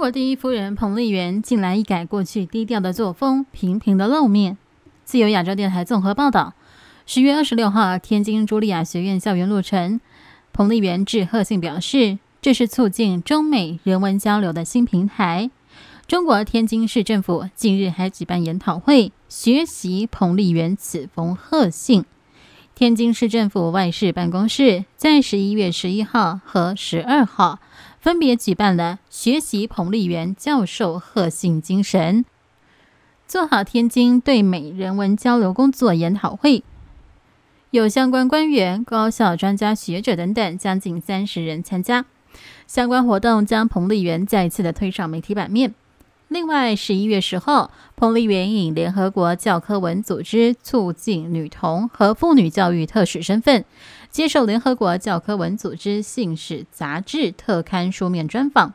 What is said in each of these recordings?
中国第一夫人彭丽媛近来一改过去低调的作风，频频的露面。自由亚洲电台综合报道，十月二十六号，天津茱莉亚学院校园落成，彭丽媛致贺信表示，这是促进中美人文交流的新平台。中国天津市政府近日还举办研讨会，学习彭丽媛此封贺信。天津市政府外事办公室在十一月十一号和十二号分别举办了学习彭丽媛教授贺信精神，做好天津对美人文交流工作研讨会，有相关官员、高校专家、学者等等将近三十人参加。相关活动将彭丽媛再次的推上媒体版面。另外，十一月十号，彭丽媛以联合国教科文组织促进女童和妇女教育特使身份，接受联合国教科文组织《信使》杂志特刊书面专访。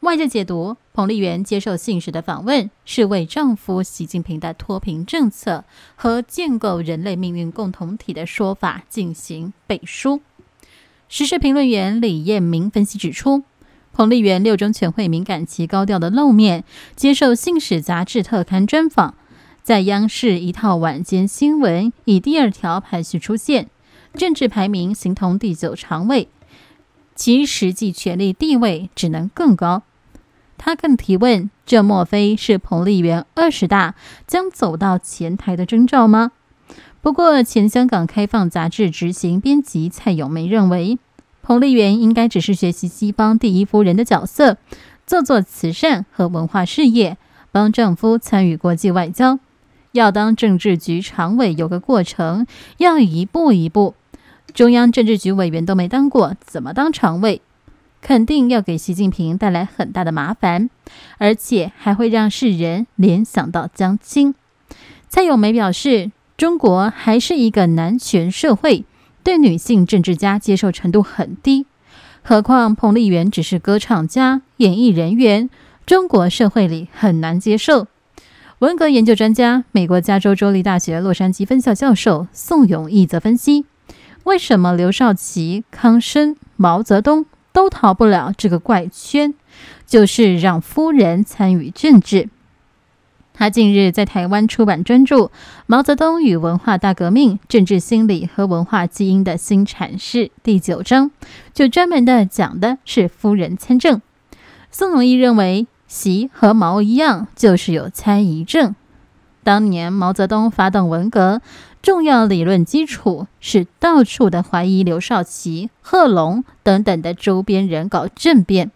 外界解读，彭丽媛接受《信使》的访问，是为丈夫习近平的脱贫政策和建构人类命运共同体的说法进行背书。时事评论员李燕明分析指出。彭丽媛六中全会敏感其高调的露面，接受《信使》杂志特刊专访，在央视一套晚间新闻以第二条排序出现，政治排名形同第九常委，其实际权力地位只能更高。他更提问：这莫非是彭丽媛二十大将走到前台的征兆吗？不过，前香港开放杂志执行编辑蔡咏梅认为。彭丽媛应该只是学习西方第一夫人的角色，做做慈善和文化事业，帮丈夫参与国际外交。要当政治局常委，有个过程，要一步一步。中央政治局委员都没当过，怎么当常委？肯定要给习近平带来很大的麻烦，而且还会让世人联想到江青。蔡咏梅表示，中国还是一个男权社会。对女性政治家接受程度很低，何况彭丽媛只是歌唱家、演艺人员，中国社会里很难接受。文革研究专家、美国加州州立大学洛杉矶分校教授宋永义则分析：为什么刘少奇、康生、毛泽东都逃不了这个怪圈，就是让夫人参与政治。他近日在台湾出版专著《毛泽东与文化大革命政治心理和文化基因的新阐释》，第九章就专门的讲的是夫人参政。宋龙义认为，习和毛一样，就是有猜疑症。当年毛泽东发动文革，重要理论基础是到处的怀疑刘少奇、贺龙等等的周边人搞政变。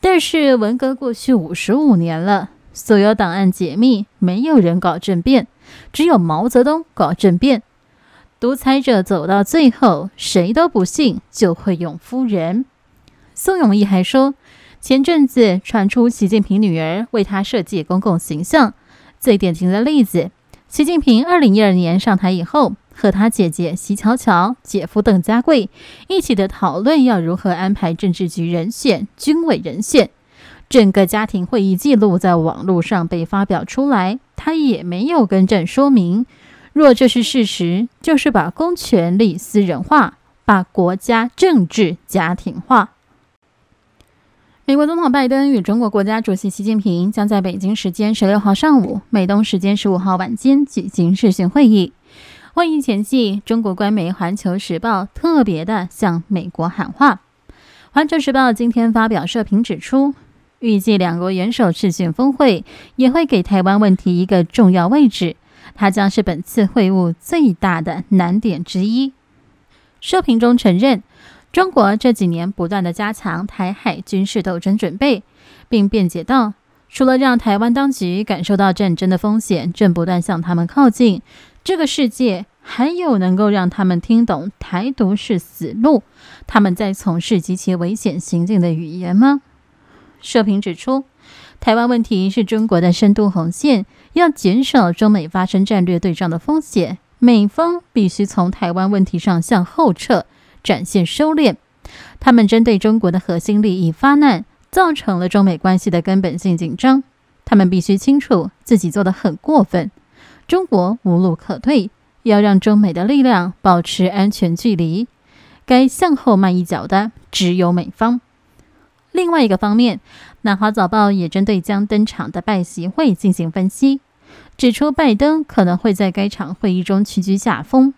但是文革过去五十五年了。所有档案解密，没有人搞政变，只有毛泽东搞政变。独裁者走到最后，谁都不信，就会永夫人。宋永毅还说，前阵子传出习近平女儿为他设计公共形象，最典型的例子，习近平二零一二年上台以后，和他姐姐习巧巧、姐夫邓家贵一起的讨论，要如何安排政治局人选、军委人选。整个家庭会议记录在网络上被发表出来，他也没有更正说明。若这是事实，就是把公权力私人化，把国家政治家庭化。美国总统拜登与中国国家主席习近平将在北京时间十六号上午、美东时间十五号晚间举行视讯会议。会议前夕，中国官媒《环球时报》特别的向美国喊话，《环球时报》今天发表社评指出。预计两国元首视讯峰会也会给台湾问题一个重要位置，它将是本次会晤最大的难点之一。社评中承认，中国这几年不断的加强台海军事斗争准备，并辩解道：“除了让台湾当局感受到战争的风险正不断向他们靠近，这个世界还有能够让他们听懂‘台独’是死路，他们在从事极其危险行径的语言吗？”社评指出，台湾问题是中国的深度红线。要减少中美发生战略对撞的风险，美方必须从台湾问题上向后撤，展现收敛。他们针对中国的核心利益发难，造成了中美关系的根本性紧张。他们必须清楚，自己做的很过分。中国无路可退，要让中美的力量保持安全距离。该向后迈一脚的，只有美方。另外一个方面，《南华早报》也针对将登场的拜习会进行分析，指出拜登可能会在该场会议中屈居下风。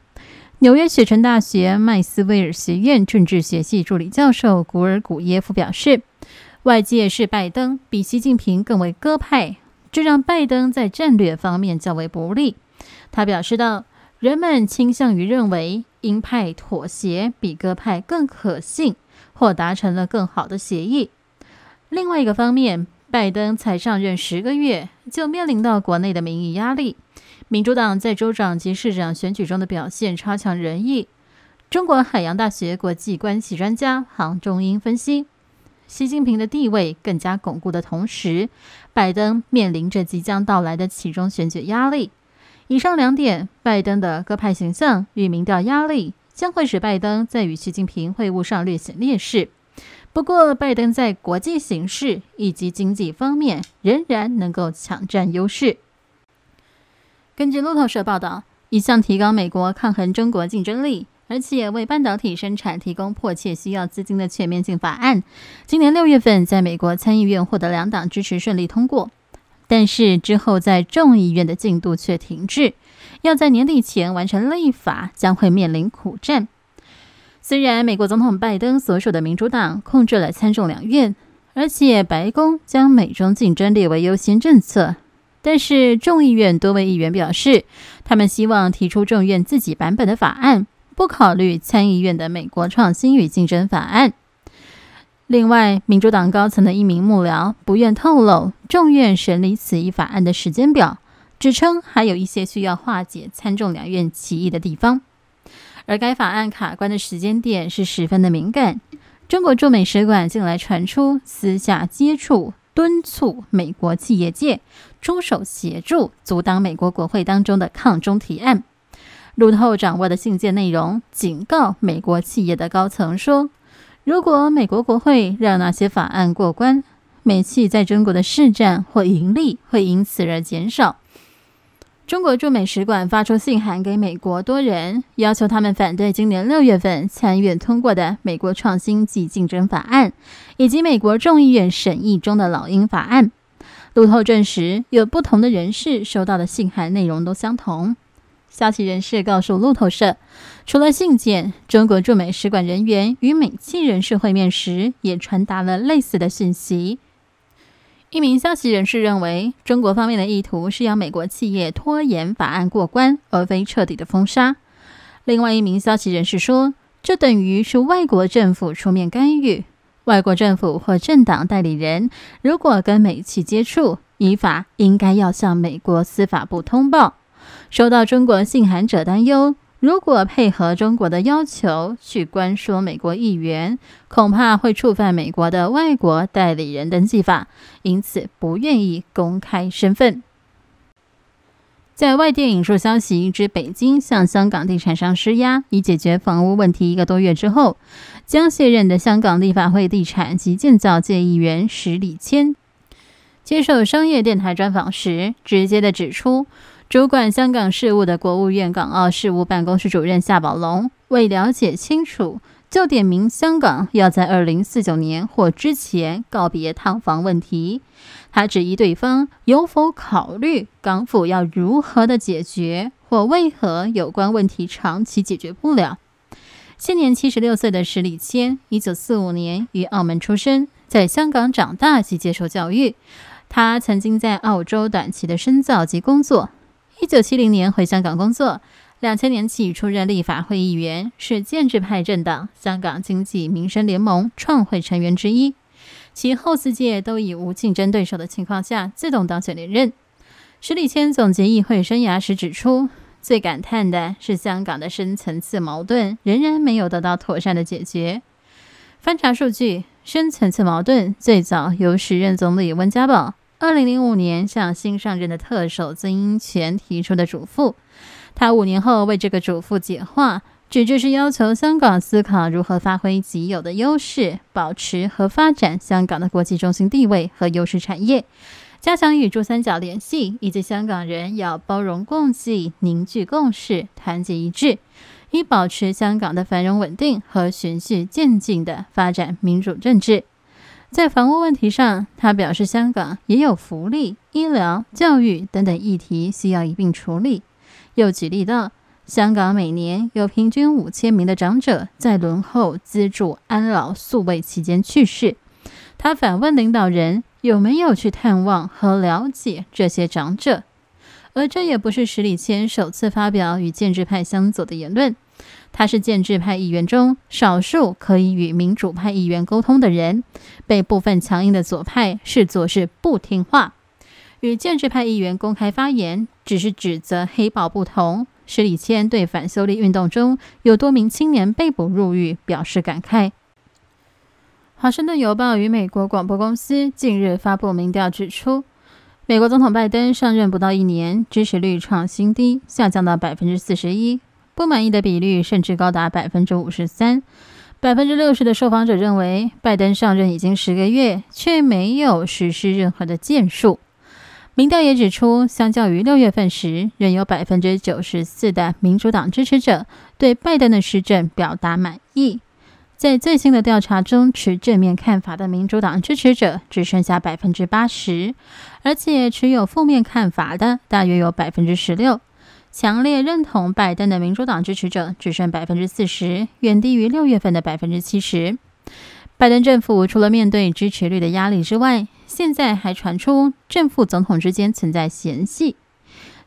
纽约雪城大学麦斯威尔学院政治学系助理教授古尔古耶夫表示，外界是拜登比习近平更为鸽派，这让拜登在战略方面较为不利。他表示道：“人们倾向于认为鹰派妥协比鸽派更可信。”或达成了更好的协议。另外一个方面，拜登才上任十个月就面临到国内的民意压力，民主党在州长及市长选举中的表现差强人意。中国海洋大学国际关系专家杭中英分析，习近平的地位更加巩固的同时，拜登面临着即将到来的其中选举压力。以上两点，拜登的各派形象与民调压力。将会使拜登在与习近平会晤上略显劣势。不过，拜登在国际形势以及经济方面仍然能够抢占优势。根据路透社报道，一项提高美国抗衡中国竞争力，而且为半导体生产提供迫切需要资金的全面性法案，今年六月份在美国参议院获得两党支持，顺利通过。但是之后在众议院的进度却停滞。要在年底前完成立法，将会面临苦战。虽然美国总统拜登所属的民主党控制了参众两院，而且白宫将美中竞争列为优先政策，但是众议院多位议员表示，他们希望提出众院自己版本的法案，不考虑参议院的《美国创新与竞争法案》。另外，民主党高层的一名幕僚不愿透露众院审理此一法案的时间表。指称还有一些需要化解参众两院歧义的地方，而该法案卡关的时间点是十分的敏感。中国驻美使馆近来传出私下接触，敦促美国企业界出手协助阻挡美国国会当中的抗中提案。路透掌握的信件内容警告美国企业的高层说，如果美国国会让那些法案过关，美企在中国的市占或盈利会因此而减少。中国驻美使馆发出信函给美国多人，要求他们反对今年六月份参院通过的《美国创新及竞争法案》，以及美国众议院审议中的《老鹰法案》。路透证实，有不同的人士收到的信函内容都相同。消息人士告诉路透社，除了信件，中国驻美使馆人员与美企人士会面时也传达了类似的信息。一名消息人士认为，中国方面的意图是要美国企业拖延法案过关，而非彻底的封杀。另外一名消息人士说，这等于是外国政府出面干预。外国政府或政党代理人如果跟美企接触，依法应该要向美国司法部通报。受到中国信函者担忧。如果配合中国的要求去关说美国议员，恐怕会触犯美国的外国代理人登记法，因此不愿意公开身份。在外电引述消息，指北京向香港地产商施压以解决房屋问题一个多月之后，将卸任的香港立法会地产及建造界议员史礼谦接受商业电台专访时，直接的指出。主管香港事务的国务院港澳事务办公室主任夏宝龙为了解清楚，就点名香港要在二零四九年或之前告别“套房”问题。他质疑对方有否考虑港府要如何的解决，或为何有关问题长期解决不了。现年七十六岁的史礼谦，一九四五年于澳门出生，在香港长大及接受教育。他曾经在澳洲短期的深造及工作。一九七零年回香港工作，两千年起出任立法会议员，是建制派政党香港经济民生联盟创会成员之一。其后四届都以无竞争对手的情况下自动当选连任。史礼谦总结议会生涯时指出，最感叹的是香港的深层次矛盾仍然没有得到妥善的解决。翻查数据，深层次矛盾最早由时任总理温家宝。二零零五年向新上任的特首曾荫权提出的嘱咐，他五年后为这个嘱咐解化，指这是要求香港思考如何发挥既有的优势，保持和发展香港的国际中心地位和优势产业，加强与珠三角联系，以及香港人要包容共济、凝聚共识、团结一致，以保持香港的繁荣稳定和循序渐进的发展民主政治。在房屋问题上，他表示，香港也有福利、医疗、教育等等议题需要一并处理。又举例道，香港每年有平均五千名的长者在轮候资助安老宿位期间去世。他反问领导人有没有去探望和了解这些长者，而这也不是史里谦首次发表与建制派相左的言论。他是建制派议员中少数可以与民主派议员沟通的人，被部分强硬的左派视作是不听话。与建制派议员公开发言只是指责黑豹不同，施里谦对反修例运动中有多名青年被捕入狱表示感慨。《华盛顿邮报》与美国广播公司近日发布民调指出，美国总统拜登上任不到一年，支持率创新低，下降到百分之四十一。不满意的比率甚至高达百分之五十三，百分之六十的受访者认为拜登上任已经十个月，却没有实施任何的建树。民调也指出，相较于六月份时，仍有百分之九十四的民主党支持者对拜登的施政表达满意。在最新的调查中，持正面看法的民主党支持者只剩下百分之八十，而且持有负面看法的大约有百分之十六。强烈认同拜登的民主党支持者只剩百分之四十，远低于六月份的百分之七十。拜登政府除了面对支持率的压力之外，现在还传出正副总统之间存在嫌隙。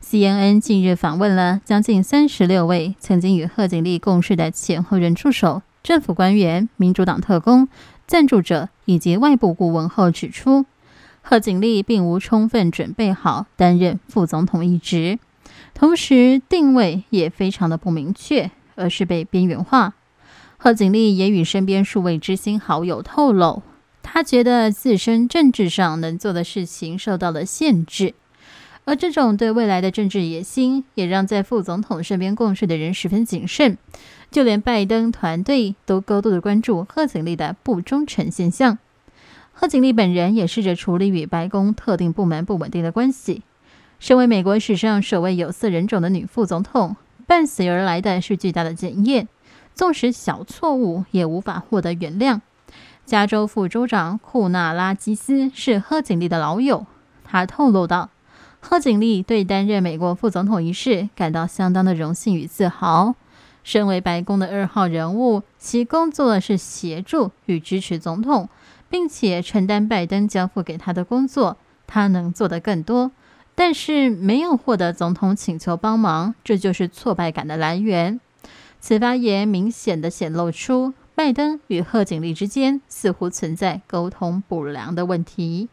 CNN 近日访问了将近三十六位曾经与贺锦丽共事的前后任助手、政府官员、民主党特工、赞助者以及外部顾问后指出，贺锦丽并无充分准备好担任副总统一职。同时，定位也非常的不明确，而是被边缘化。贺锦丽也与身边数位知心好友透露，她觉得自身政治上能做的事情受到了限制，而这种对未来的政治野心，也让在副总统身边共事的人十分谨慎。就连拜登团队都高度的关注贺锦丽的不忠诚现象。贺锦丽本人也试着处理与白宫特定部门不稳定的关系。身为美国史上首位有色人种的女副总统，伴随而来的是巨大的检验。纵使小错误也无法获得原谅。加州副州长库纳拉基斯是贺锦丽的老友，他透露道：“贺锦丽对担任美国副总统一事感到相当的荣幸与自豪。身为白宫的二号人物，其工作是协助与支持总统，并且承担拜登交付给他的工作。他能做的更多。”但是没有获得总统请求帮忙，这就是挫败感的来源。此发言明显的显露出拜登与贺锦丽之间似乎存在沟通不良的问题。